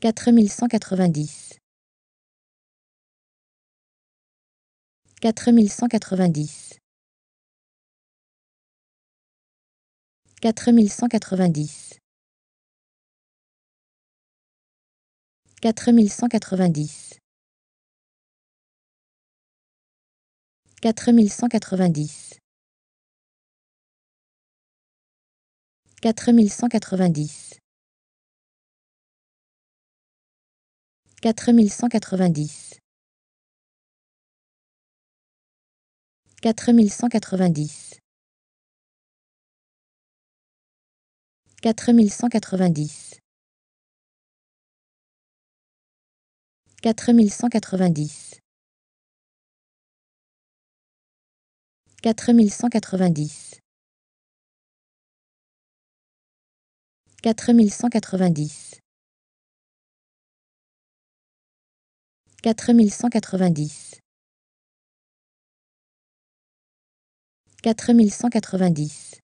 Quatre mille cent quatre-vingt-dix. Quatre mille cent quatre-vingt-dix. Quatre mille cent quatre-vingt-dix. Quatre mille cent quatre-vingt-dix. Quatre mille cent quatre-vingt-dix. Quatre mille cent quatre-vingt-dix. Quatre mille cent quatre-vingt-dix. Quatre mille cent quatre-vingt-dix. Quatre mille cent quatre-vingt-dix. Quatre mille cent quatre-vingt-dix. Quatre mille cent quatre-vingt-dix. Quatre mille cent quatre-vingt-dix.